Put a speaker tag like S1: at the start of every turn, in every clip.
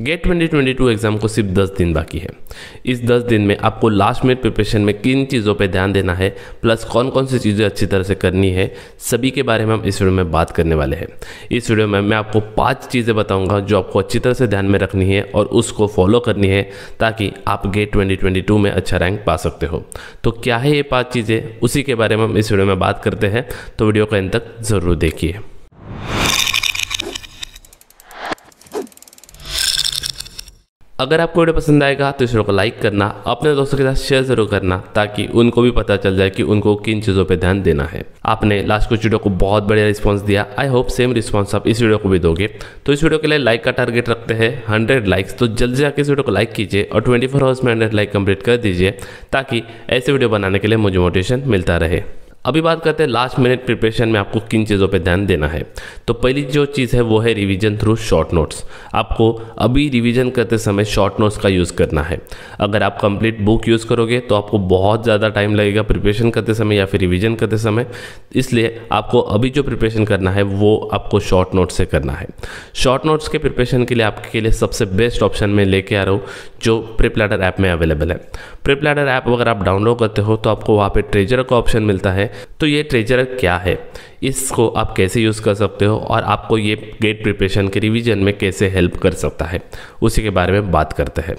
S1: Gate 2022 exam को सिर्फ 10 दिन बाकी है इस 10 दिन में आपको लास्ट मिनट प्रिपरेशन में किन चीज़ों पे ध्यान देना है प्लस कौन कौन सी चीज़ें अच्छी तरह से करनी है सभी के बारे में हम इस वीडियो में बात करने वाले हैं इस वीडियो में मैं आपको पांच चीज़ें बताऊंगा जो आपको अच्छी तरह से ध्यान में रखनी है और उसको फॉलो करनी है ताकि आप गेट ट्वेंटी में अच्छा रैंक पा सकते हो तो क्या है ये पाँच चीज़ें उसी के बारे में हम इस वीडियो में बात करते हैं तो वीडियो को एंड तक ज़रूर देखिए अगर आपको वीडियो पसंद आएगा तो इस वीडियो को लाइक करना अपने दोस्तों के साथ शेयर जरूर करना ताकि उनको भी पता चल जाए कि उनको किन चीज़ों पर ध्यान देना है आपने लास्ट कुछ वीडियो को बहुत बढ़िया रिस्पॉन्स दिया आई होप सेम रिस्पॉन्स आप इस वीडियो को भी दोगे तो इस वीडियो के लिए लाइक का टारगेट रखते हैं हंड्रेड लाइक्स तो जल्दी जाकर इस वीडियो को लाइक कीजिए और ट्वेंटी फोर आवर्स में हंड्रेड लाइक कम्प्लीट कर दीजिए ताकि ऐसे वीडियो बनाने के लिए मुझे मोटिवेशन मिलता रहे अभी बात करते हैं लास्ट मिनट प्रिपरेशन में आपको किन चीज़ों पे ध्यान देना है तो पहली जो चीज़ है वो है रिवीजन थ्रू शॉर्ट नोट्स आपको अभी रिवीजन करते समय शॉर्ट नोट्स का यूज़ करना है अगर आप कंप्लीट बुक यूज़ करोगे तो आपको बहुत ज़्यादा टाइम लगेगा प्रिपरेशन करते समय या फिर रिविज़न करते समय इसलिए आपको अभी जो प्रिपरेशन करना है वो आपको शॉर्ट नोट्स से करना है शॉर्ट नोट्स के प्रिपरेशन के लिए आपके लिए सबसे बेस्ट ऑप्शन मैं लेके आ रहा हूँ जो प्रिप लैडर ऐप में अवेलेबल है प्रिप लैडर ऐप अगर आप डाउनलोड करते हो तो आपको वहाँ पे ट्रेजर का ऑप्शन मिलता है तो ये ट्रेजर क्या है इसको आप कैसे यूज़ कर सकते हो और आपको ये गेट प्रिपरेशन के रिविजन में कैसे हेल्प कर सकता है उसी के बारे में बात करते हैं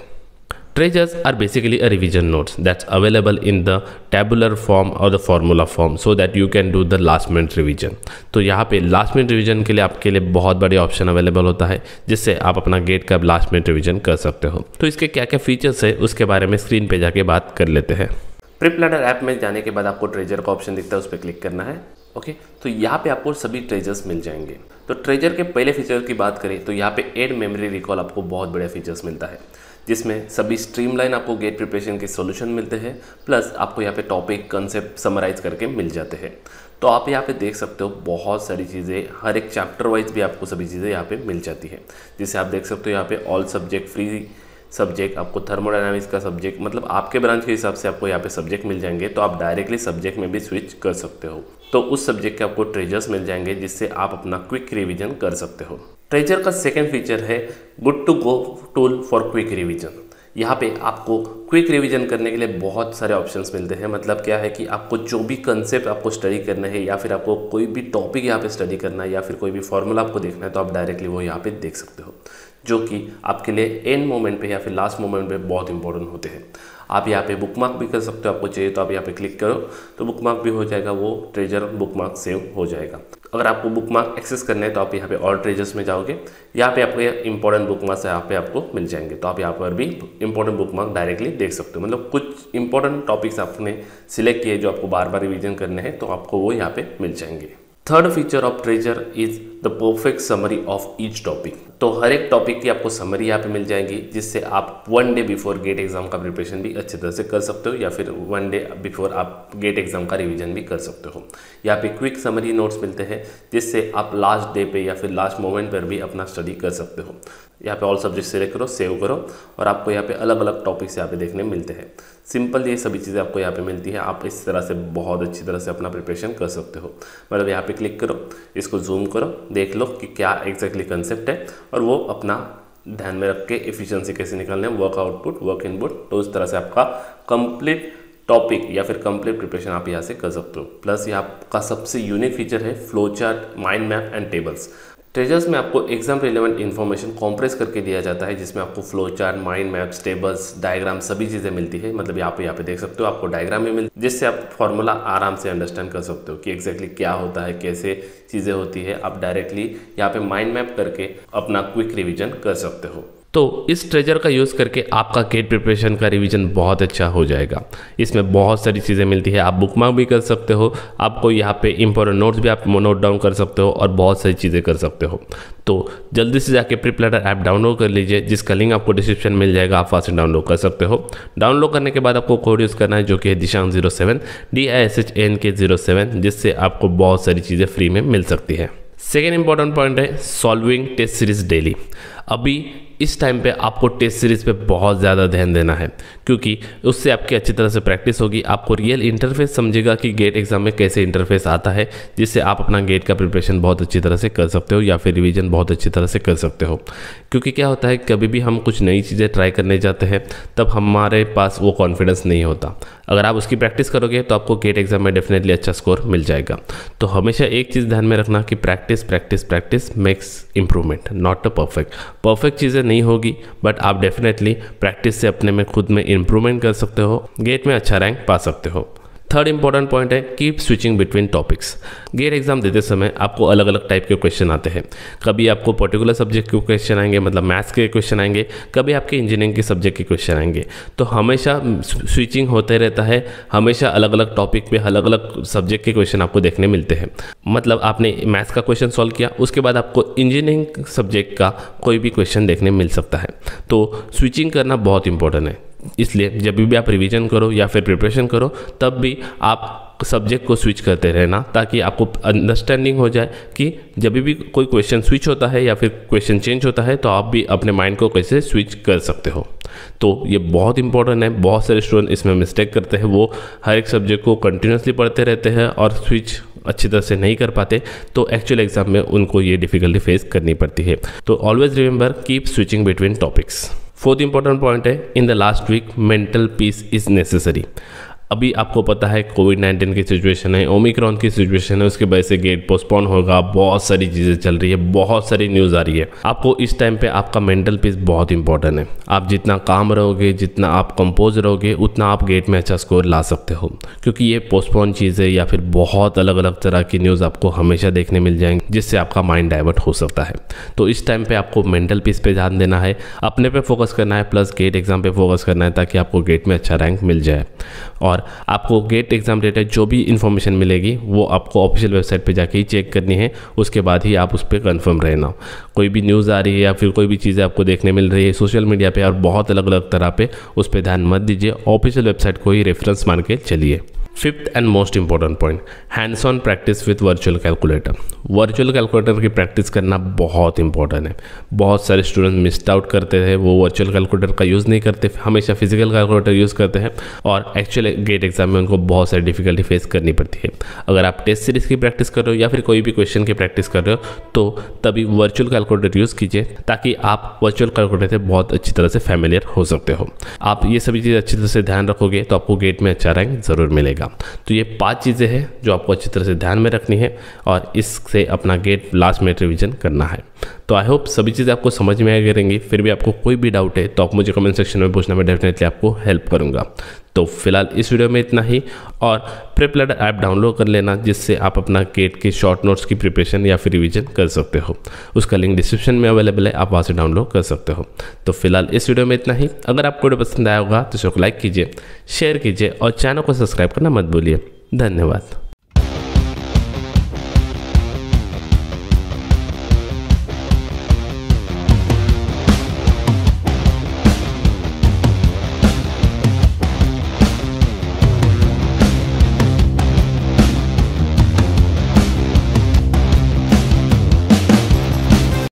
S1: Treasures are basically a revision notes that's available in the tabular form or the formula form so that you can do the last minute revision. तो यहाँ पे last minute revision के लिए आपके लिए बहुत बड़े ऑप्शन अवेलेबल होता है जिससे आप अपना गेट का last minute revision कर सकते हो तो इसके क्या क्या फीचर्स है उसके बारे में स्क्रीन पे जाके बात कर लेते हैं प्रिप प्लानर ऐप में जाने के बाद आपको ट्रेजर का ऑप्शन दिखता है उस पर क्लिक करना है ओके तो यहाँ पे आपको सभी ट्रेजर्स मिल जाएंगे तो ट्रेजर के पहले फीचर की बात करें तो यहाँ पे एड मेमोरी रिकॉल आपको बहुत बढ़िया फीचर्स मिलता है जिसमें सभी स्ट्रीमलाइन आपको गेट प्रिपरेशन के सॉल्यूशन मिलते हैं प्लस आपको यहाँ पे टॉपिक कंसेप्ट समराइज करके मिल जाते हैं तो आप यहाँ पे देख सकते हो बहुत सारी चीज़ें हर एक चैप्टर वाइज भी आपको सभी चीज़ें यहाँ पे मिल जाती है जैसे आप देख सकते हो यहाँ पे ऑल सब्जेक्ट फ्री सब्जेक्ट आपको थर्मोडाइनमिक्स का सब्जेक्ट मतलब आपके ब्रांच के हिसाब से आपको यहाँ पे सब्जेक्ट मिल जाएंगे तो आप डायरेक्टली सब्जेक्ट में भी स्विच कर सकते हो तो उस सब्जेक्ट के आपको ट्रेजर्स मिल जाएंगे जिससे आप अपना क्विक रिविजन कर सकते हो ट्रेजर का सेकेंड फीचर है good to go tool for quick revision यहाँ पे आपको क्विक रिवीजन करने के लिए बहुत सारे ऑप्शंस मिलते हैं मतलब क्या है कि आपको जो भी कंसेप्ट आपको स्टडी करना है या फिर आपको कोई भी टॉपिक यहाँ पे स्टडी करना है या फिर कोई भी फॉर्मूला आपको देखना है तो आप डायरेक्टली वो यहाँ पे देख सकते हो जो कि आपके लिए एंड मोमेंट पे या फिर लास्ट मोमेंट पे बहुत इंपॉर्टेंट होते हैं आप यहाँ पे बुक मार्क भी कर सकते हो आपको चाहिए तो आप यहाँ पे क्लिक करो तो बुक मार्क भी हो जाएगा वो ट्रेजर बुक मार्क सेव हो जाएगा अगर आपको बुक मार्क एक्सेस करना है तो आप यहाँ पे और ट्रेजर्स में जाओगे यहाँ पे आपको इंपॉर्टेंट बुक मार्क्स यहाँ पे आपको मिल जाएंगे तो आप यहाँ पर भी इंपॉर्टेंट बुक मार्क डायरेक्टली देख सकते हो मतलब कुछ इंपॉर्टेंट टॉपिक्स आपने सिलेक्ट किए जो आपको बार बार रिविजन करने हैं तो आपको वो यहाँ पे मिल जाएंगे third feature of treasure is the perfect summary of each topic तो हर एक टॉपिक की आपको समरी यहाँ पे मिल जाएगी जिससे आप one day before GATE exam का प्रिपरेशन भी अच्छे तरह से कर सकते हो या फिर वन डे बिफोर आप गेट एग्जाम का रिवीजन भी कर सकते हो यहाँ पे क्विक समरी नोट्स मिलते हैं जिससे आप लास्ट डे पे या फिर लास्ट मोमेंट पर भी अपना स्टडी कर सकते हो यहाँ पे ऑल सब्जेक्ट सेलेक्ट करो सेव करो और आपको यहाँ पे अलग अलग टॉपिक्स यहाँ पे देखने मिलते हैं सिंपल ये सभी चीज़ें आपको यहाँ पे मिलती है आप इस तरह से बहुत अच्छी तरह से अपना प्रिपरेशन कर सकते हो मतलब यहाँ पे क्लिक करो इसको जूम करो देख लो कि क्या एग्जैक्टली कंसेप्ट है और वो अपना ध्यान में रख के एफिशिएंसी कैसे निकालने वर्क आउटपुट वर्क इनपुट तो उस तरह से आपका कंप्लीट टॉपिक या फिर कंप्लीट प्रिपरेशन आप यहाँ से कर सकते हो प्लस ये आपका सबसे यूनिक फीचर है flow chart mind map and tables treasures में आपको एग्जाम रिलेवेंट इन्फॉर्मेशन कॉम्प्रेस करके दिया जाता है जिसमें आपको flow chart mind maps tables diagram सभी चीज़ें मिलती है मतलब यहाँ पे यहाँ पे देख सकते हो आपको डायग्राम भी मिलती है जिससे आप फॉर्मूला आराम से अंडरस्टैंड कर सकते हो कि एग्जैक्टली exactly क्या होता है कैसे चीज़ें होती है आप डायरेक्टली यहाँ पे माइंड मैप करके अपना क्विक रिविजन कर सकते हो तो इस ट्रेजर का यूज़ करके आपका गेट प्रिपरेशन का रिवीजन बहुत अच्छा हो जाएगा इसमें बहुत सारी चीज़ें मिलती है आप बुक मार्क भी कर सकते हो आपको यहाँ पे इंपॉर्टेंट नोट्स भी आप नोट डाउन कर सकते हो और बहुत सारी चीज़ें कर सकते हो तो जल्दी से जाके प्री ऐप डाउनलोड कर लीजिए जिसका लिंक आपको डिस्क्रिप्शन मिल जाएगा आप वहाँ से डाउनलोड कर सकते हो डाउनलोड करने के बाद आपको कोड यूज़ करना है जो कि है Dishank zero seven D I S H N K zero seven जिससे आपको बहुत सारी चीज़ें फ्री में मिल सकती है सेकेंड इंपॉर्टेंट पॉइंट है सॉल्विंग टेस्ट सीरीज डेली अभी इस टाइम पे आपको टेस्ट सीरीज़ पे बहुत ज़्यादा ध्यान देना है क्योंकि उससे आपकी अच्छी तरह से प्रैक्टिस होगी आपको रियल इंटरफेस समझेगा कि गेट एग्ज़ाम में कैसे इंटरफेस आता है जिससे आप अपना गेट का प्रिपरेशन बहुत अच्छी तरह से कर सकते हो या फिर रिविज़न बहुत अच्छी तरह से कर सकते हो क्योंकि क्या होता है कभी भी हम कुछ नई चीज़ें ट्राई करने जाते हैं तब हमारे पास वो कॉन्फिडेंस नहीं होता अगर आप उसकी प्रैक्टिस करोगे तो आपको गेट एग्ज़ाम में डेफिनेटली अच्छा स्कोर मिल जाएगा तो हमेशा एक चीज़ ध्यान में रखना कि practice practice practice makes improvement not a perfect perfect चीज़ें नहीं होगी बट आप डेफिनेटली प्रैक्टिस से अपने में खुद में इम्प्रूवमेंट कर सकते हो गेट में अच्छा रैंक पा सकते हो थर्ड इंपॉर्टेंट पॉइंट है keep switching between topics GATE exam देते समय आपको अलग अलग टाइप के क्वेश्चन आते हैं कभी आपको पर्टिकुलर सब्जेक्ट के क्वेश्चन आएंगे मतलब मैथ्स के क्वेश्चन आएंगे कभी आपके इंजीनियरिंग के सब्जेक्ट के क्वेश्चन आएंगे तो हमेशा स्विचिंग होते रहता है हमेशा अलग अलग टॉपिक पे अलग अलग सब्जेक्ट के क्वेश्चन आपको देखने मिलते हैं मतलब आपने मैथ्स का क्वेश्चन सॉल्व किया उसके बाद आपको इंजीनियरिंग सब्जेक्ट का कोई भी क्वेश्चन देखने मिल सकता है तो स्विचिंग करना बहुत इंपॉर्टेंट है इसलिए जब भी आप रिवीजन करो या फिर प्रिपरेशन करो तब भी आप सब्जेक्ट को स्विच करते रहना ताकि आपको अंडरस्टैंडिंग हो जाए कि जब भी कोई क्वेश्चन स्विच होता है या फिर क्वेश्चन चेंज होता है तो आप भी अपने माइंड को कैसे स्विच कर सकते हो तो ये बहुत इंपॉर्टेंट है बहुत सारे स्टूडेंट इसमें मिस्टेक करते हैं वो हर एक सब्जेक्ट को कंटिन्यूसली पढ़ते रहते हैं और स्विच अच्छी तरह से नहीं कर पाते तो एक्चुअल एग्ज़ाम में उनको ये डिफ़िकल्टी फेस करनी पड़ती है तो always remember keep switching between topics Fourth important point in the last week mental peace is necessary. अभी आपको पता है कोविड नाइन्टीन की सिचुएशन है ओमिक्रॉन की सिचुएशन है उसकी वजह से गेट पोस्टपोन होगा बहुत सारी चीज़ें चल रही है बहुत सारी न्यूज़ आ रही है आपको इस टाइम पे आपका मेंटल पीस बहुत इंपॉर्टेंट है आप जितना काम रहोगे जितना आप कंपोज रहोगे उतना आप गेट में अच्छा स्कोर ला सकते हो क्योंकि ये पोस्टपोन है या फिर बहुत अलग अलग तरह की न्यूज़ आपको हमेशा देखने मिल जाएंगी जिससे आपका माइंड डाइवर्ट हो सकता है तो इस टाइम पर आपको मेंटल पीस पर ध्यान देना है अपने पर फोकस करना है प्लस गेट एग्जाम पर फोकस करना है ताकि आपको गेट में अच्छा रैंक मिल जाए और और आपको गेट एग्ज़ाम रिलेटेड जो भी इन्फॉर्मेशन मिलेगी वो आपको ऑफिशियल वेबसाइट पे जाके ही चेक करनी है उसके बाद ही आप उस पर कन्फर्म रहना कोई भी न्यूज़ आ रही है या फिर कोई भी चीज़ें आपको देखने मिल रही है सोशल मीडिया पर और बहुत अलग अलग तरह पर उस पर ध्यान मत दीजिए ऑफिशियल वेबसाइट को ही रेफरेंस मान के चलिए fifth and most important point hands on practice with virtual calculator virtual calculator की प्रैक्टिस करना बहुत इंपॉर्टेंट है बहुत सारे स्टूडेंट मिस्ड आउट करते हैं वो वर्चुअल कैलकुलेटर का यूज़ नहीं करते हमेशा फिजिकल कैलकुलेटर यूज़ करते हैं और एक्चुअल गेट एग्जाम में उनको बहुत सारी डिफिकल्टी फेस करनी पड़ती है अगर आप टेस्ट सीरीज की प्रैक्टिस कर रहे हो या फिर कोई भी क्वेश्चन की प्रैक्टिस कर रहे हो तो तभी वर्चुअल कैलकुलेटर यूज़ कीजिए ताकि आप वर्चुअल कैलकुलेटर से बहुत अच्छी तरह से फैमिलियर हो सकते हो आप ये सभी चीज़ अच्छी तरह से ध्यान रखोगे तो आपको गेट में अच्छा रैंक ज़रूर मिलेगा मिलेगा तो ये पांच चीज़ें हैं जो आपको अच्छी तरह से ध्यान में रखनी है और इससे अपना गेट लास्ट मिनट रिविज़न करना है तो आई होप सभी चीज़ें आपको समझ में आ करेंगी फिर भी आपको कोई भी डाउट है तो आप मुझे कमेंट सेक्शन में पूछना मैं डेफिनेटली आपको हेल्प करूँगा तो फिलहाल इस वीडियो में इतना ही और प्रेप ऐप डाउनलोड कर लेना जिससे आप अपना गेट के शॉर्ट नोट्स की प्रिपरेशन या फिर रिविजन कर सकते हो उसका लिंक डिस्क्रिप्शन में अवेलेबल है आप वहाँ से डाउनलोड कर सकते हो तो फिलहाल इस वीडियो में इतना ही अगर आपको वीडियो पसंद आया होगा तो इसको लाइक कीजिए शेयर कीजिए और चैनल को सब्सक्राइब करना मत भूलिए धन्यवाद